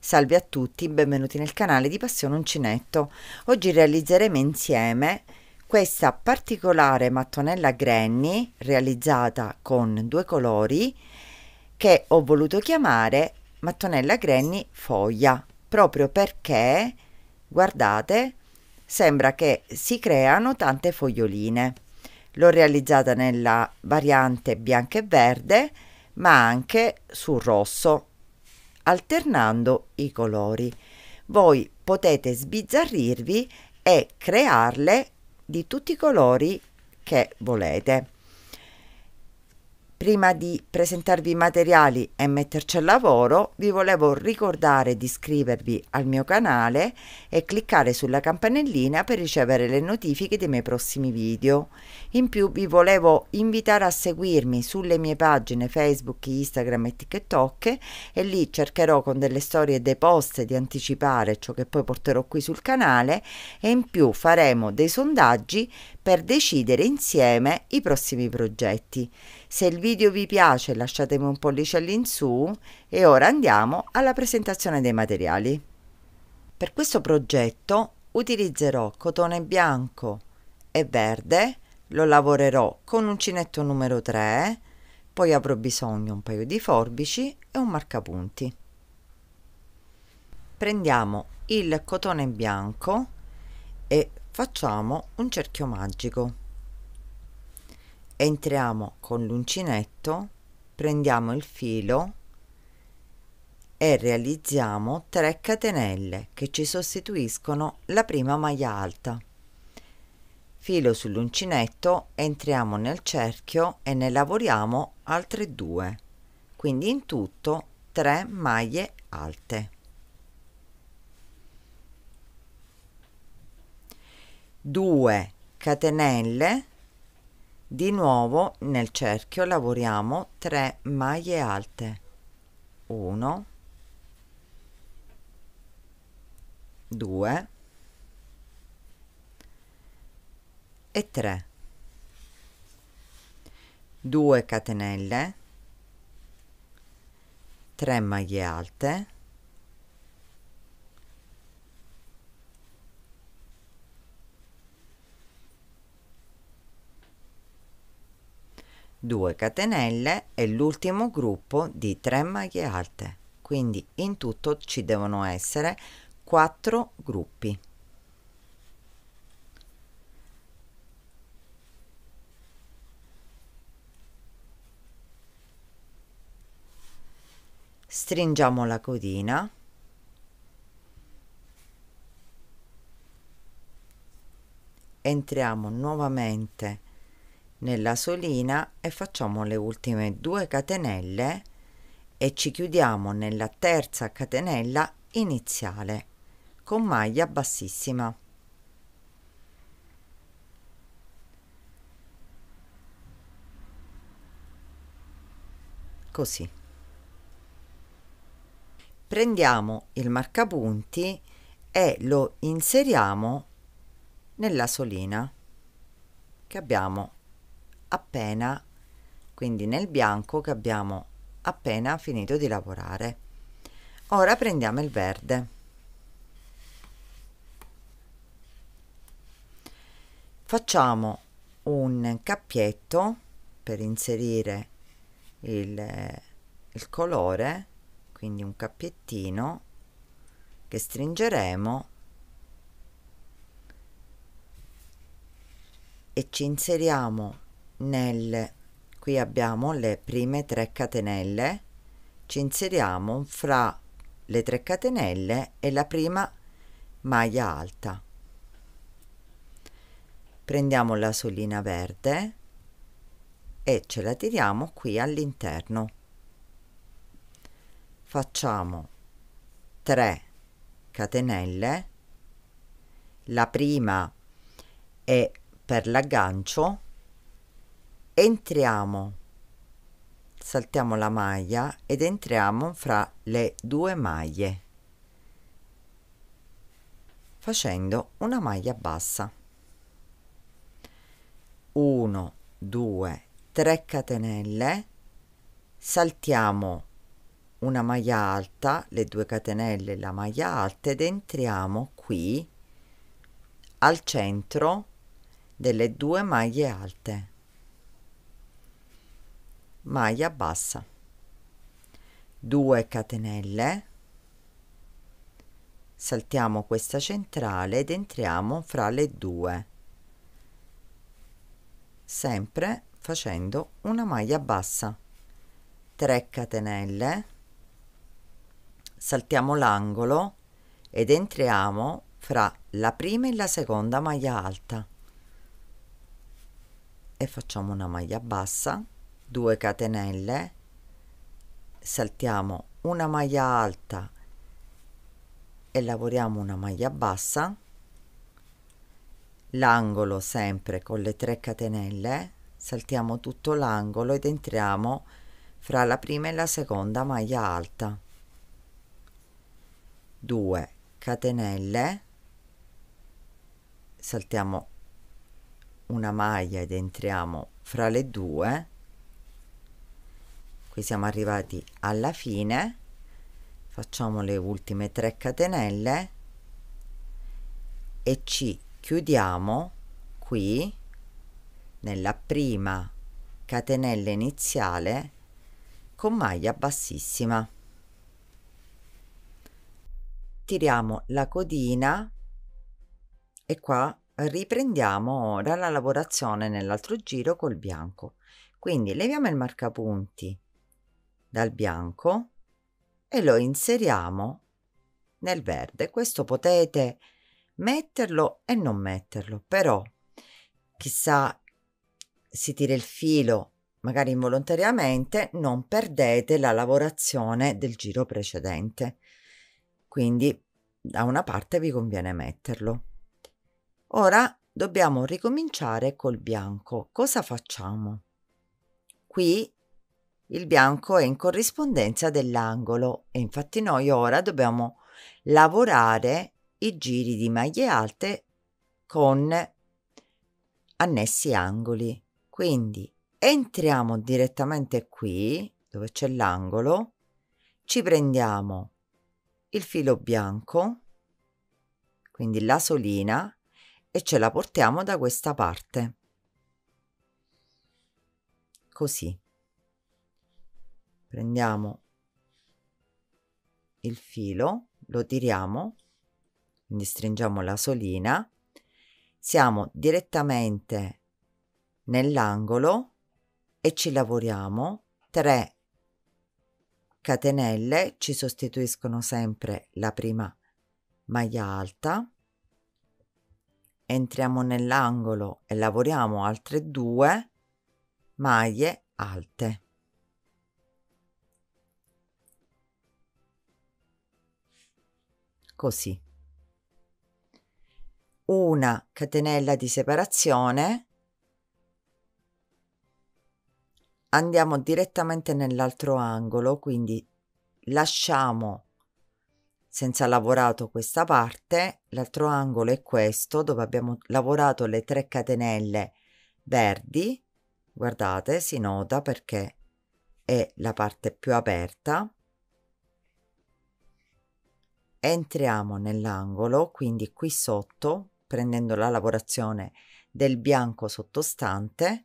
Salve a tutti, benvenuti nel canale di Passione Uncinetto. Oggi realizzeremo insieme questa particolare mattonella granny realizzata con due colori che ho voluto chiamare mattonella granny foglia proprio perché guardate sembra che si creano tante foglioline l'ho realizzata nella variante bianca e verde ma anche sul rosso alternando i colori. Voi potete sbizzarrirvi e crearle di tutti i colori che volete. Prima di presentarvi i materiali e metterci al lavoro, vi volevo ricordare di iscrivervi al mio canale e cliccare sulla campanellina per ricevere le notifiche dei miei prossimi video. In più vi volevo invitare a seguirmi sulle mie pagine Facebook, Instagram e TikTok e lì cercherò con delle storie e dei post di anticipare ciò che poi porterò qui sul canale e in più faremo dei sondaggi per decidere insieme i prossimi progetti. Se il video vi piace lasciatemi un pollice all'insù e ora andiamo alla presentazione dei materiali. Per questo progetto utilizzerò cotone bianco e verde, lo lavorerò con uncinetto numero 3, poi avrò bisogno un paio di forbici e un marcapunti. Prendiamo il cotone bianco e facciamo un cerchio magico entriamo con l'uncinetto prendiamo il filo e realizziamo 3 catenelle che ci sostituiscono la prima maglia alta filo sull'uncinetto entriamo nel cerchio e ne lavoriamo altre due quindi in tutto 3 maglie alte 2 catenelle di nuovo nel cerchio lavoriamo 3 maglie alte 1 2 e 3 2 catenelle 3 maglie alte 2 catenelle e l'ultimo gruppo di 3 maglie alte quindi in tutto ci devono essere 4 gruppi stringiamo la codina entriamo nuovamente nella solina e facciamo le ultime due catenelle e ci chiudiamo nella terza catenella iniziale con maglia bassissima così prendiamo il marcapunti e lo inseriamo nella solina che abbiamo appena quindi nel bianco che abbiamo appena finito di lavorare ora prendiamo il verde facciamo un cappietto per inserire il, il colore quindi un cappiettino che stringeremo e ci inseriamo nelle qui abbiamo le prime 3 catenelle ci inseriamo fra le 3 catenelle e la prima maglia alta prendiamo la solina verde e ce la tiriamo qui all'interno facciamo 3 catenelle la prima è per l'aggancio entriamo saltiamo la maglia ed entriamo fra le due maglie facendo una maglia bassa 1 2 3 catenelle saltiamo una maglia alta le due catenelle la maglia alta ed entriamo qui al centro delle due maglie alte maglia bassa 2 catenelle saltiamo questa centrale ed entriamo fra le due sempre facendo una maglia bassa 3 catenelle saltiamo l'angolo ed entriamo fra la prima e la seconda maglia alta e facciamo una maglia bassa 2 catenelle saltiamo una maglia alta e lavoriamo una maglia bassa l'angolo sempre con le 3 catenelle saltiamo tutto l'angolo ed entriamo fra la prima e la seconda maglia alta 2 catenelle saltiamo una maglia ed entriamo fra le due qui siamo arrivati alla fine facciamo le ultime 3 catenelle e ci chiudiamo qui nella prima catenella iniziale con maglia bassissima tiriamo la codina e qua riprendiamo ora la lavorazione nell'altro giro col bianco quindi leviamo il marcapunti dal bianco e lo inseriamo nel verde. Questo potete metterlo e non metterlo, però chissà si tira il filo magari involontariamente, non perdete la lavorazione del giro precedente. Quindi da una parte vi conviene metterlo. Ora dobbiamo ricominciare col bianco. Cosa facciamo? Qui il bianco è in corrispondenza dell'angolo e infatti noi ora dobbiamo lavorare i giri di maglie alte con annessi angoli. Quindi entriamo direttamente qui dove c'è l'angolo, ci prendiamo il filo bianco, quindi la solina, e ce la portiamo da questa parte. Così prendiamo il filo lo tiriamo quindi stringiamo la solina siamo direttamente nell'angolo e ci lavoriamo 3 catenelle ci sostituiscono sempre la prima maglia alta entriamo nell'angolo e lavoriamo altre due maglie alte così. Una catenella di separazione, andiamo direttamente nell'altro angolo, quindi lasciamo senza lavorato questa parte, l'altro angolo è questo dove abbiamo lavorato le tre catenelle verdi, guardate si nota perché è la parte più aperta, entriamo nell'angolo quindi qui sotto prendendo la lavorazione del bianco sottostante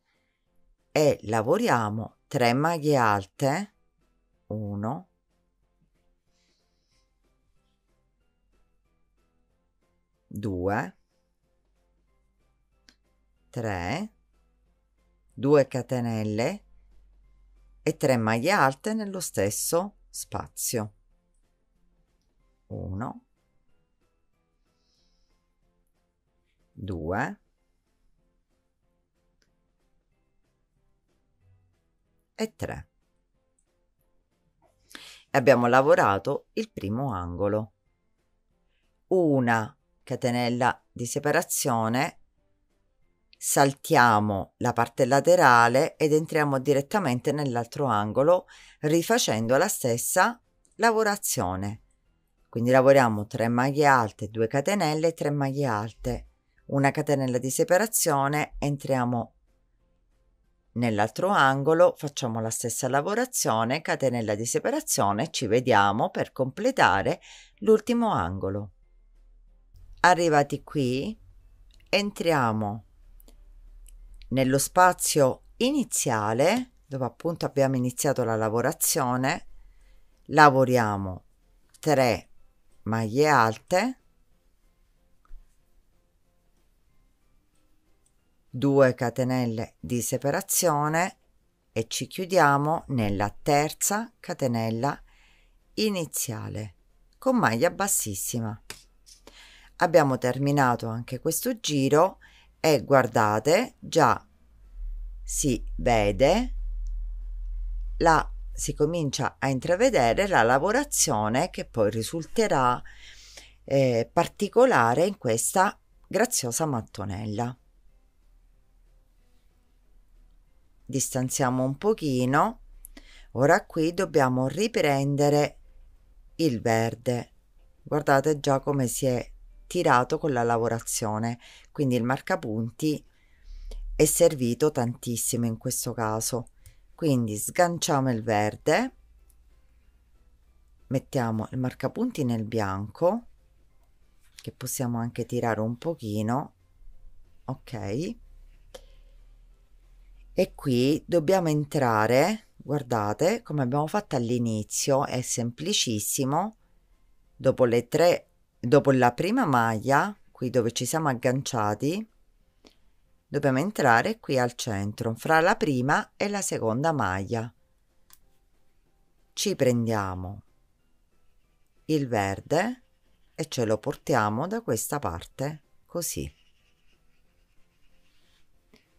e lavoriamo 3 maglie alte 1 2 3 2 catenelle e 3 maglie alte nello stesso spazio 1, 2, e 3. Abbiamo lavorato il primo angolo. Una catenella di separazione, saltiamo la parte laterale ed entriamo direttamente nell'altro angolo rifacendo la stessa lavorazione. Quindi lavoriamo 3 maglie alte, 2 catenelle, 3 maglie alte, una catenella di separazione, entriamo nell'altro angolo, facciamo la stessa lavorazione, catenella di separazione, ci vediamo per completare l'ultimo angolo. Arrivati qui, entriamo nello spazio iniziale dove appunto abbiamo iniziato la lavorazione lavoriamo 3 maglie alte 2 catenelle di separazione e ci chiudiamo nella terza catenella iniziale con maglia bassissima abbiamo terminato anche questo giro e guardate già si vede la si comincia a intravedere la lavorazione che poi risulterà eh, particolare in questa graziosa mattonella. Distanziamo un pochino, ora qui dobbiamo riprendere il verde. Guardate già come si è tirato con la lavorazione, quindi il marcapunti è servito tantissimo in questo caso quindi sganciamo il verde mettiamo il marcapunti nel bianco che possiamo anche tirare un pochino ok e qui dobbiamo entrare guardate come abbiamo fatto all'inizio è semplicissimo dopo le tre dopo la prima maglia qui dove ci siamo agganciati dobbiamo entrare qui al centro fra la prima e la seconda maglia ci prendiamo il verde e ce lo portiamo da questa parte così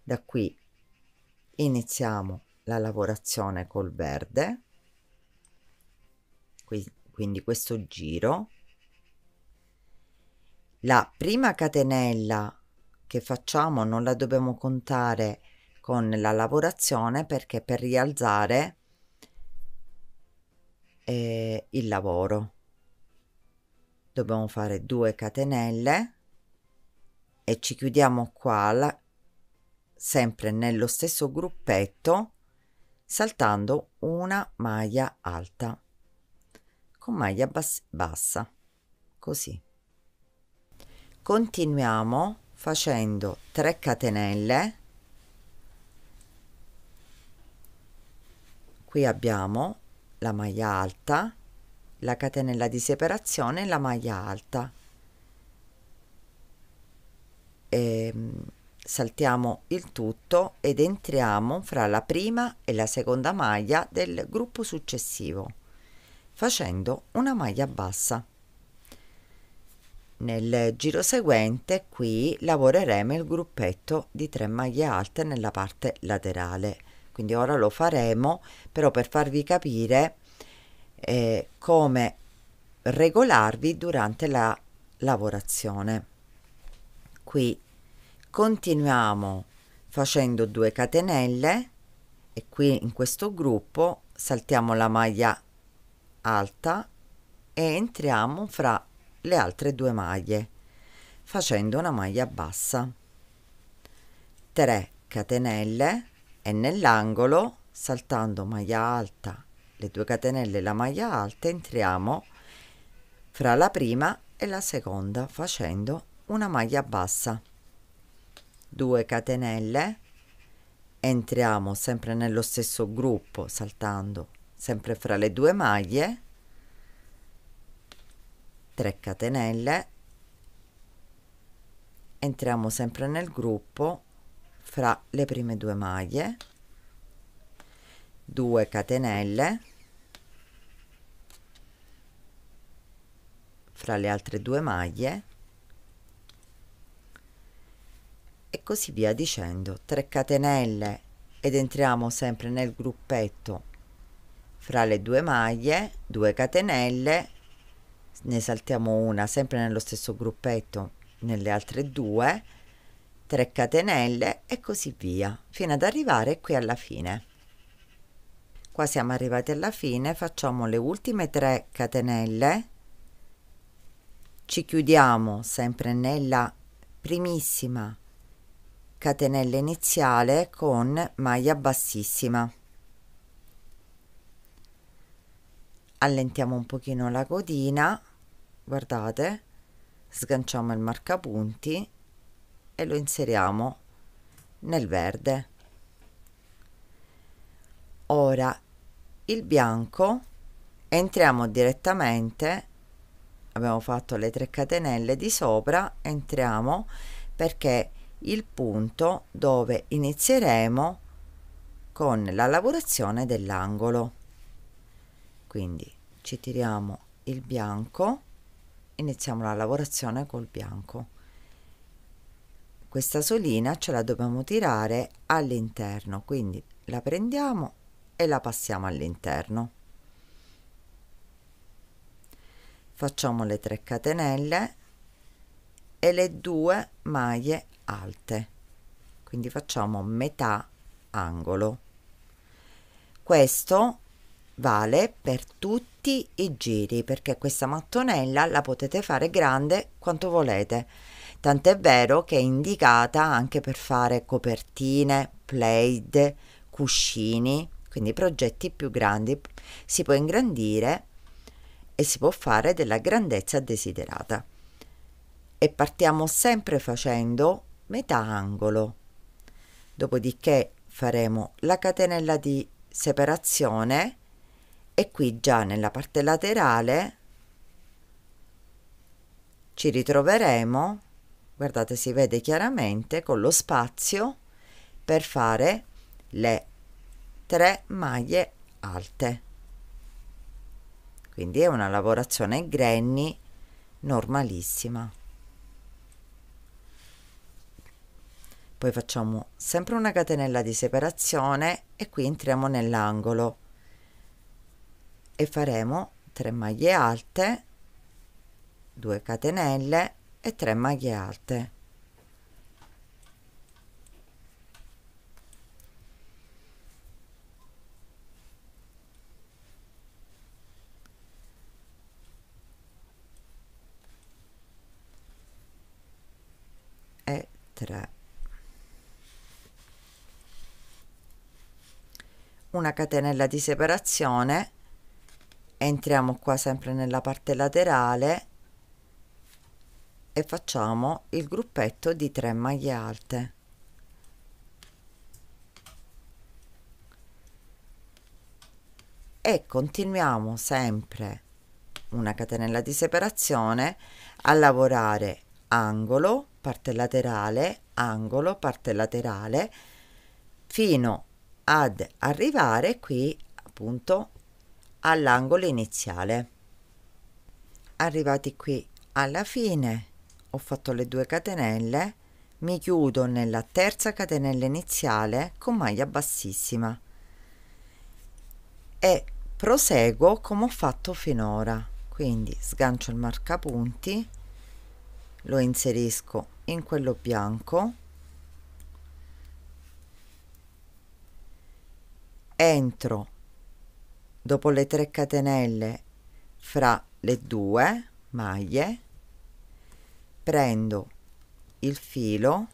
da qui iniziamo la lavorazione col verde quindi questo giro la prima catenella che facciamo non la dobbiamo contare con la lavorazione perché per rialzare eh, il lavoro dobbiamo fare due catenelle e ci chiudiamo qua la, sempre nello stesso gruppetto saltando una maglia alta con maglia bas bassa così continuiamo facendo 3 catenelle qui abbiamo la maglia alta la catenella di separazione la maglia alta e ehm, saltiamo il tutto ed entriamo fra la prima e la seconda maglia del gruppo successivo facendo una maglia bassa nel giro seguente qui lavoreremo il gruppetto di 3 maglie alte nella parte laterale. Quindi ora lo faremo però per farvi capire eh, come regolarvi durante la lavorazione. Qui continuiamo facendo 2 catenelle e qui in questo gruppo saltiamo la maglia alta e entriamo fra le altre due maglie facendo una maglia bassa 3 catenelle e nell'angolo saltando maglia alta le due catenelle la maglia alta entriamo fra la prima e la seconda facendo una maglia bassa 2 catenelle entriamo sempre nello stesso gruppo saltando sempre fra le due maglie 3 catenelle entriamo sempre nel gruppo fra le prime due maglie 2 catenelle fra le altre due maglie e così via dicendo 3 catenelle ed entriamo sempre nel gruppetto fra le due maglie 2 catenelle ne saltiamo una sempre nello stesso gruppetto nelle altre due 3 catenelle e così via fino ad arrivare qui alla fine qua siamo arrivati alla fine facciamo le ultime 3 catenelle ci chiudiamo sempre nella primissima catenella iniziale con maglia bassissima allentiamo un pochino la codina guardate sganciamo il marcapunti e lo inseriamo nel verde ora il bianco entriamo direttamente abbiamo fatto le 3 catenelle di sopra entriamo perché il punto dove inizieremo con la lavorazione dell'angolo quindi ci tiriamo il bianco iniziamo la lavorazione col bianco questa solina ce la dobbiamo tirare all'interno quindi la prendiamo e la passiamo all'interno facciamo le 3 catenelle e le due maglie alte quindi facciamo metà angolo questo vale per tutti i giri perché questa mattonella la potete fare grande quanto volete tant'è vero che è indicata anche per fare copertine, plaid, cuscini quindi progetti più grandi si può ingrandire e si può fare della grandezza desiderata e partiamo sempre facendo metà angolo dopodiché faremo la catenella di separazione e qui già nella parte laterale ci ritroveremo guardate si vede chiaramente con lo spazio per fare le tre maglie alte quindi è una lavorazione granny normalissima poi facciamo sempre una catenella di separazione e qui entriamo nell'angolo e faremo 3 maglie alte 2 catenelle e 3 maglie alte e 3 una catenella di separazione entriamo qua sempre nella parte laterale e facciamo il gruppetto di 3 maglie alte e continuiamo sempre una catenella di separazione a lavorare angolo parte laterale angolo parte laterale fino ad arrivare qui appunto all'angolo iniziale arrivati qui alla fine ho fatto le due catenelle mi chiudo nella terza catenella iniziale con maglia bassissima e proseguo come ho fatto finora quindi sgancio il marcapunti lo inserisco in quello bianco entro dopo le 3 catenelle fra le due maglie prendo il filo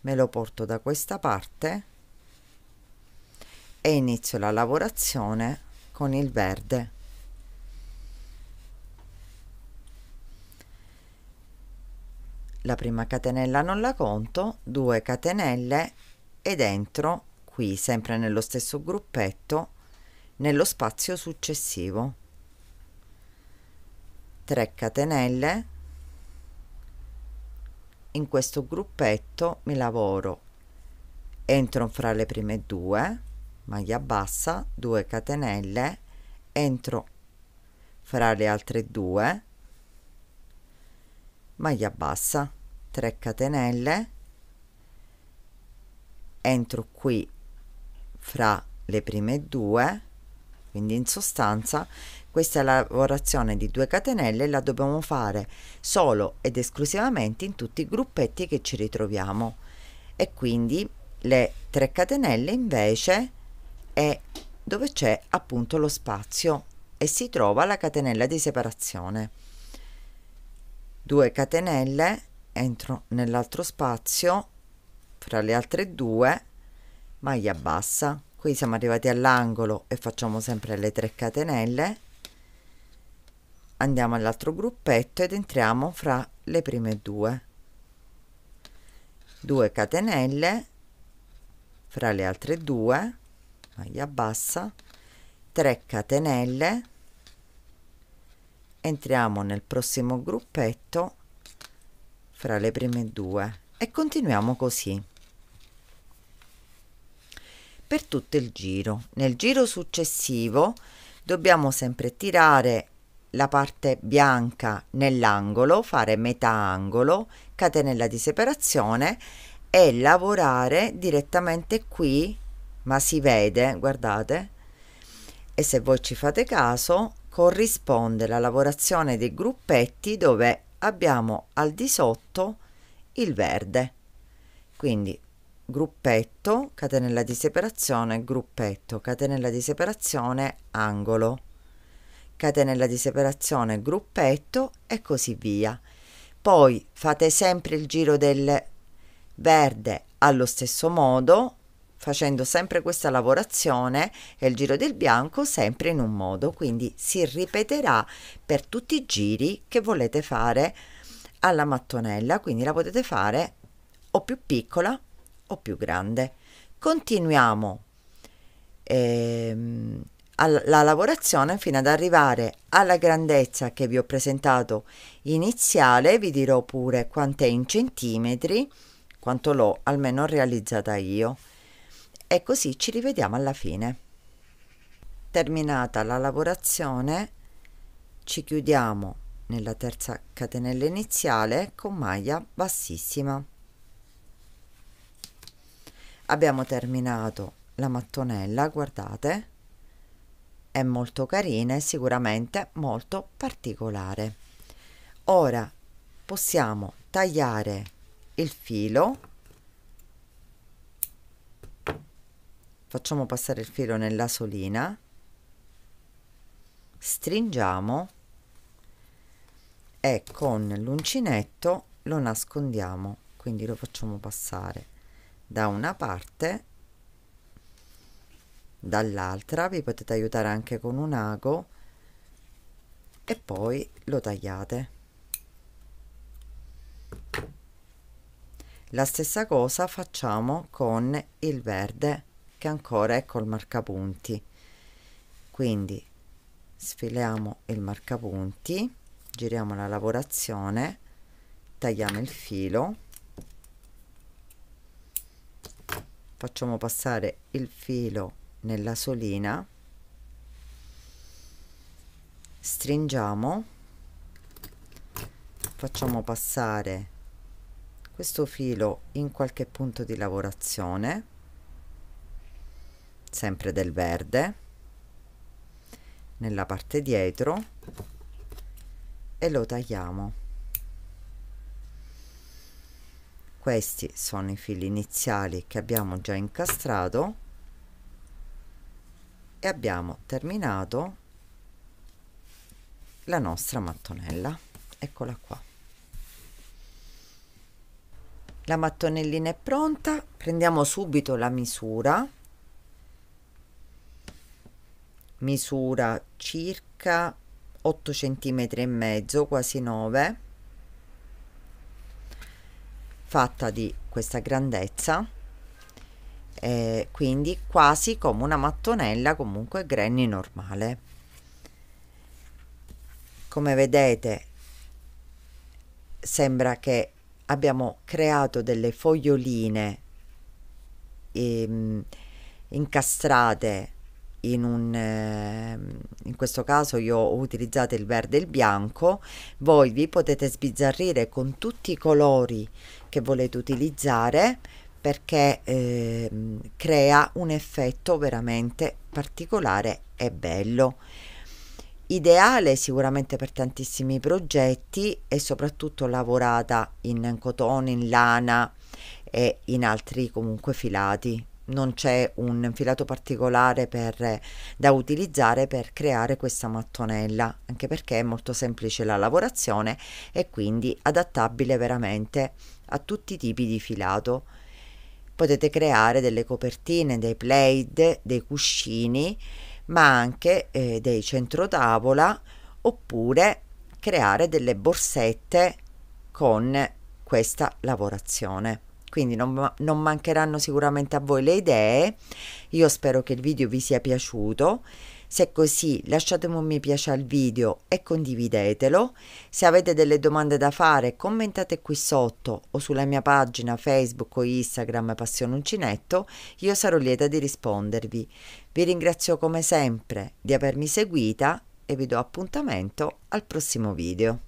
me lo porto da questa parte e inizio la lavorazione con il verde la prima catenella non la conto 2 catenelle ed entro qui sempre nello stesso gruppetto nello spazio successivo 3 catenelle in questo gruppetto mi lavoro entro fra le prime due maglia bassa 2 catenelle entro fra le altre due maglia bassa 3 catenelle entro qui fra le prime due quindi in sostanza questa lavorazione di due catenelle la dobbiamo fare solo ed esclusivamente in tutti i gruppetti che ci ritroviamo e quindi le 3 catenelle invece è dove c'è appunto lo spazio e si trova la catenella di separazione 2 catenelle entro nell'altro spazio fra le altre due maglia bassa qui siamo arrivati all'angolo e facciamo sempre le 3 catenelle andiamo all'altro gruppetto ed entriamo fra le prime due 2 catenelle fra le altre due maglia bassa 3 catenelle entriamo nel prossimo gruppetto fra le prime due e continuiamo così per tutto il giro. Nel giro successivo dobbiamo sempre tirare la parte bianca nell'angolo, fare metà angolo, catenella di separazione e lavorare direttamente qui, ma si vede, guardate, e se voi ci fate caso, corrisponde la lavorazione dei gruppetti dove abbiamo al di sotto il verde. Quindi gruppetto, catenella di separazione, gruppetto, catenella di separazione, angolo, catenella di separazione, gruppetto e così via. Poi fate sempre il giro del verde allo stesso modo, facendo sempre questa lavorazione e il giro del bianco sempre in un modo, quindi si ripeterà per tutti i giri che volete fare alla mattonella, quindi la potete fare o più piccola o più grande. Continuiamo ehm, la lavorazione fino ad arrivare alla grandezza che vi ho presentato iniziale, vi dirò pure quant'è in centimetri, quanto l'ho almeno realizzata io. E così ci rivediamo alla fine. Terminata la lavorazione, ci chiudiamo nella terza catenella iniziale con maglia bassissima abbiamo terminato la mattonella guardate è molto carina e sicuramente molto particolare ora possiamo tagliare il filo facciamo passare il filo nella solina stringiamo e con l'uncinetto lo nascondiamo quindi lo facciamo passare da una parte dall'altra vi potete aiutare anche con un ago e poi lo tagliate la stessa cosa facciamo con il verde che ancora è col marcapunti quindi sfiliamo il marcapunti giriamo la lavorazione tagliamo il filo facciamo passare il filo nella solina stringiamo facciamo passare questo filo in qualche punto di lavorazione sempre del verde nella parte dietro e lo tagliamo questi sono i fili iniziali che abbiamo già incastrato e abbiamo terminato la nostra mattonella eccola qua la mattonellina è pronta prendiamo subito la misura misura circa 8 centimetri e mezzo quasi 9 fatta di questa grandezza eh, quindi quasi come una mattonella comunque granny normale come vedete sembra che abbiamo creato delle foglioline ehm, incastrate in, un, eh, in, questo caso io ho utilizzato il verde e il bianco voi vi potete sbizzarrire con tutti i colori che volete utilizzare perché eh, crea un effetto veramente particolare e bello ideale sicuramente per tantissimi progetti e soprattutto lavorata in cotone in lana e in altri comunque filati non c'è un filato particolare per, da utilizzare per creare questa mattonella, anche perché è molto semplice la lavorazione e quindi adattabile veramente a tutti i tipi di filato. Potete creare delle copertine, dei plaid, dei cuscini, ma anche eh, dei centrotavola oppure creare delle borsette con questa lavorazione quindi non, non, mancheranno sicuramente a voi le idee. Io spero che il video vi sia piaciuto. Se è così, lasciatemi un mi piace al video e condividetelo. Se avete delle domande da fare, commentate qui sotto o sulla mia pagina Facebook o Instagram Passione Uncinetto. Io sarò lieta di rispondervi. Vi ringrazio come sempre di avermi seguita e vi do appuntamento al prossimo video.